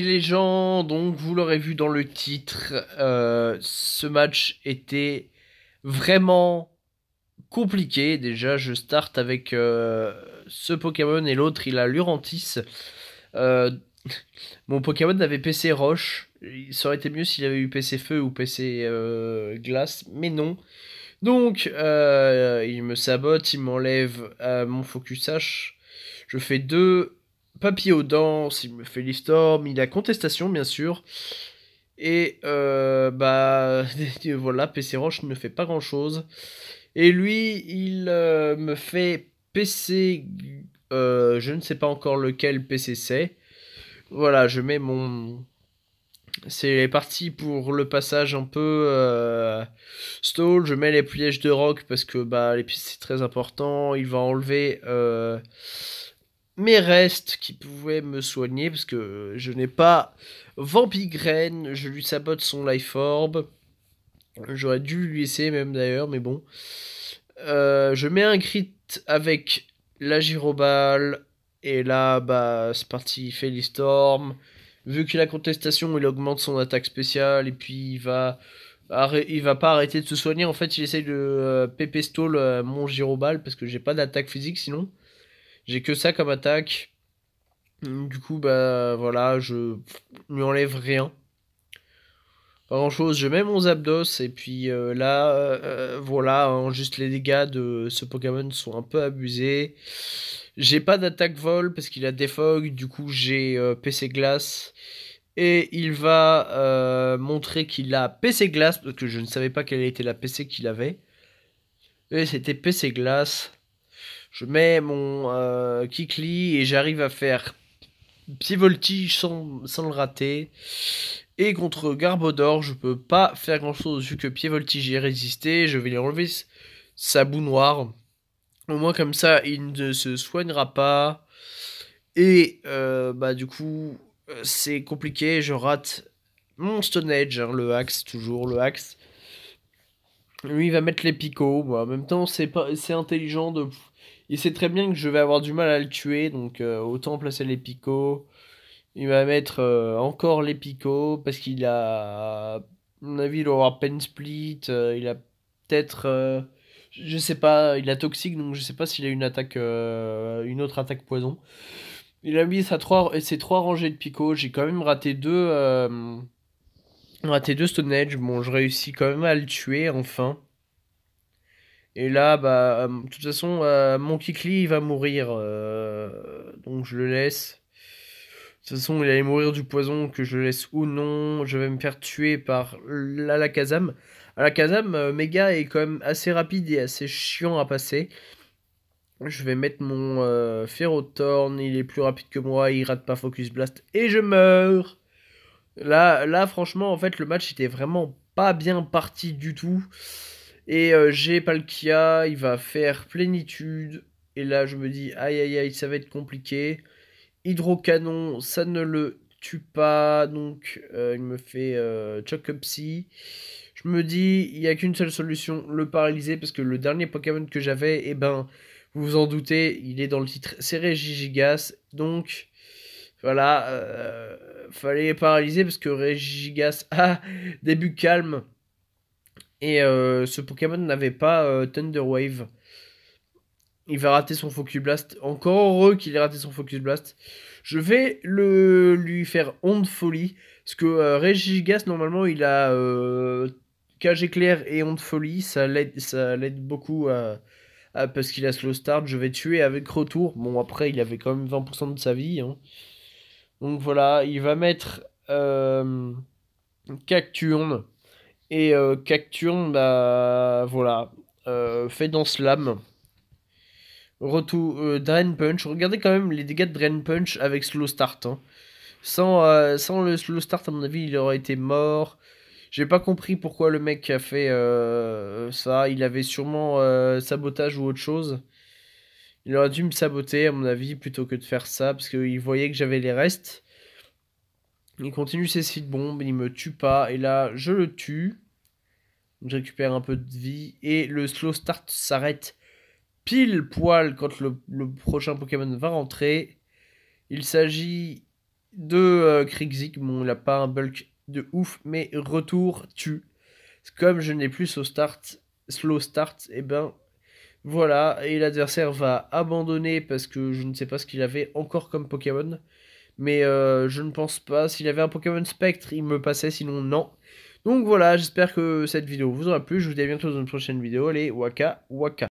les gens, donc vous l'aurez vu dans le titre, euh, ce match était vraiment compliqué. Déjà, je start avec euh, ce Pokémon et l'autre, il a l'Urantis. Euh, mon Pokémon avait PC Roche. Ça aurait été mieux s'il avait eu PC Feu ou PC Glace, mais non. Donc, il me sabote, il m'enlève mon Focus H. Je fais deux Papier aux dents, me fait Storm, il a contestation bien sûr. Et euh, bah voilà, PC Roche ne fait pas grand chose. Et lui, il euh, me fait PC, euh, je ne sais pas encore lequel PC c'est. Voilà, je mets mon. C'est parti pour le passage un peu euh, stall. Je mets les pliages de rock parce que bah, les c'est très important. Il va enlever mes restes qui pouvaient me soigner parce que je n'ai pas Vampigraine, je lui sabote son Life Orb. J'aurais dû lui essayer même d'ailleurs, mais bon. Euh, je mets un crit avec la girobal et là bah c'est parti, il fait les Vu qu'il a contestation, il augmente son attaque spéciale et puis il va il va pas arrêter de se soigner. En fait, il essaye de euh, euh mon gyrobal parce que j'ai pas d'attaque physique sinon. J'ai que ça comme attaque. Du coup, bah voilà, je lui enlève rien. Pas grand chose, je mets mon abdos et puis euh, là, euh, voilà, hein, juste les dégâts de ce Pokémon sont un peu abusés. J'ai pas d'attaque vol parce qu'il a Defog. du coup j'ai euh, PC Glace et il va montrer qu'il a PC Glace parce que je ne savais pas quelle était la PC qu'il avait. Et c'était PC Glace je mets mon euh, Kikli et j'arrive à faire pied voltige sans, le rater. Et contre Garbodor, je peux pas faire grand chose vu que pied voltige est résisté. Je vais lui enlever sa boue noire. Au moins comme ça, il ne se soignera pas. Et euh, bah du coup, euh, c'est compliqué. Je rate mon Stone Edge. Hein, le axe toujours, le axe. Lui, il va mettre les picots. en même temps, c'est intelligent de il sait très bien que je vais avoir du mal à le tuer, donc euh, autant placer les picots. Il va mettre euh, encore les picots parce qu'il a. À mon avis, il doit avoir Pen Split. Euh, il a peut-être. je sais pas, il a toxique donc je sais pas s'il a une attaque. une autre attaque poison. Il a mis sa trois, ses trois rangées de picots. J'ai quand même raté deux. raté deux Stone Edge. Bon, je réussis quand même à le tuer enfin. Et là, bah, euh, de toute façon, euh, mon Kikli, va mourir. Euh, donc je le laisse. De toute façon, il allait mourir du poison, que je le laisse ou non. Je vais me faire tuer par l'Alakazam. Alakazam, méga est quand même assez rapide et assez chiant à passer. Je vais mettre mon Ferrothorn, il est plus rapide que moi, il rate pas Focus Blast et je meurs. Là, là, franchement, en fait, le match était vraiment pas bien parti du tout. Et euh, j'ai Palkia, il va faire Plénitude. Et là, je me dis, aïe aïe aïe, ça va être compliqué. Hydrocanon, ça ne le tue pas. Donc, euh, il me fait euh, Chocopsy. Je me dis, il n'y a qu'une seule solution, le paralyser. Parce que le dernier Pokémon que j'avais, eh ben, vous vous en doutez, il est dans le titre, c'est Régigigas, Donc, voilà, fallait paralyser parce que Régigas a début calme. Et euh, ce Pokémon n'avait pas euh, Thunder Wave. Il va rater son Focus Blast. Encore heureux qu'il ait raté son Focus Blast. Je vais le, lui faire onde folie. Parce que Regigigas euh, Regigas, normalement, il a cage éclair et onde folie. Ça l'aide, ça l'aide beaucoup parce qu'il a slow start. Je vais tuer avec retour. Bon, après, il avait quand même 20% de sa vie. Hein. Donc voilà, il va mettre Cacturne. Et euh, Cacturne, bah voilà, euh, fait dans Slam. Retour euh, Drain Punch. Regardez quand même les dégâts de Drain Punch avec Slow Start. Hein. Sans, sans le Slow Start, à mon avis, il aurait été mort. J'ai pas compris pourquoi le mec a fait ça. Il avait sûrement sabotage ou autre chose. Il aurait dû me saboter, à mon avis, plutôt que de faire ça, parce qu'il voyait que j'avais les restes. Il continue ses sites bombes, il me tue pas, et là je le tue. je récupère un peu de vie, et le slow start s'arrête pile poil quand le, prochain Pokémon va rentrer. Il s'agit de euh, bon il n'a pas un bulk de ouf, mais retour tue. Comme je n'ai plus slow start, slow start, et eh ben voilà, et l'adversaire va abandonner parce que je ne sais pas ce qu'il avait encore comme Pokémon. Mais euh, je ne pense pas. S'il y avait un Pokémon Spectre, il me passait, sinon non. Donc voilà, j'espère que cette vidéo vous aura plu. Je vous dis à bientôt dans une prochaine vidéo. Allez, waka, waka.